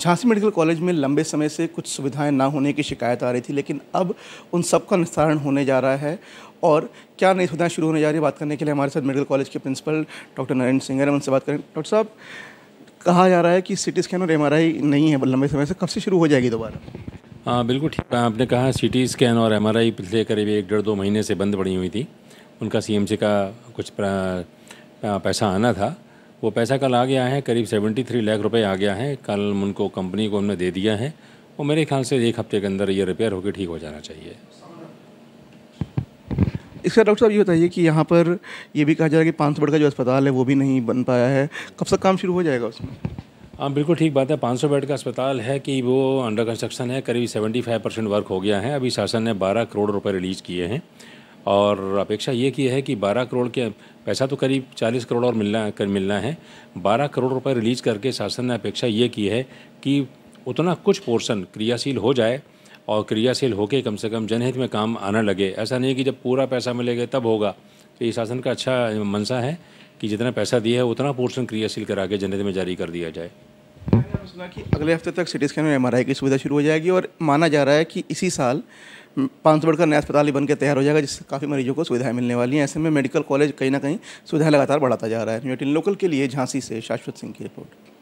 Jhansi medical college में लंबे समय से कुछ सुविधाएं ना होने की शिकायत आ रही थी लेकिन अब उन सब का निस्तारण होने जा रहा है और क्या नई सुविधाएं शुरू होने जा रही है बात करने के लिए हमारे साथ मेडिकल कॉलेज के प्रिंसिपल डॉक्टर नरेंद्र सिंह हैं उनसे बात करें डॉक्टर साहब कहा जा रहा है कि सी टी स्कैन और एम नहीं है लंबे समय से कब से शुरू हो जाएगी दोबारा हाँ बिल्कुल ठीक आपने कहा सी टी स्कैन और एम पिछले करीब एक डेढ़ दो महीने से बंद पड़ी हुई थी उनका सी का कुछ पैसा आना था वो पैसा कल आ गया है करीब सेवेंटी थ्री लाख रुपये आ गया है कल उनको कंपनी को हमने दे दिया है और मेरे ख्याल से एक हफ्ते के अंदर ये रिपेयर होकर ठीक हो जाना चाहिए इसका डॉक्टर साहब ये बताइए कि यहाँ पर ये भी कहा जा रहा है कि पाँच सौ बेड का जो अस्पताल है वो भी नहीं बन पाया है कब तक काम शुरू हो जाएगा उसमें हाँ बिल्कुल ठीक बात है 500 बेड का अस्पताल है कि वो अंडर कंस्ट्रक्शन है करीब 75 परसेंट वर्क हो गया है अभी शासन ने 12 करोड़ रुपए रिलीज किए हैं और अपेक्षा ये की है कि 12 करोड़ के पैसा तो करीब 40 करोड़ और मिलना कर मिलना है 12 करोड़ रुपए रिलीज करके शासन ने अपेक्षा ये की है कि उतना कुछ पोर्शन क्रियाशील हो जाए और क्रियाशील होके कम से कम जनहित में काम आना लगे ऐसा नहीं कि जब पूरा पैसा मिलेगा तब होगा तो ये शासन का अच्छा मनसा है कि जितना पैसा दिया है उतना पोर्शन क्रियाशील करा के जनहित में जारी कर दिया जाए सुना कि अगले हफ्ते तक सिटी स्कैन में एम की सुविधा शुरू हो जाएगी और माना जा रहा है कि इसी साल पाँच बेड का नया अस्पताल ही बन के तैयार हो जाएगा जिससे काफ़ी मरीजों को सुविधाएं मिलने वाली हैं ऐसे में मेडिकल कॉलेज कहीं ना कहीं सुविधाएं लगातार बढ़ाता जा रहा है लोकल के लिए झांसी से शाश्वत सिंह की रिपोर्ट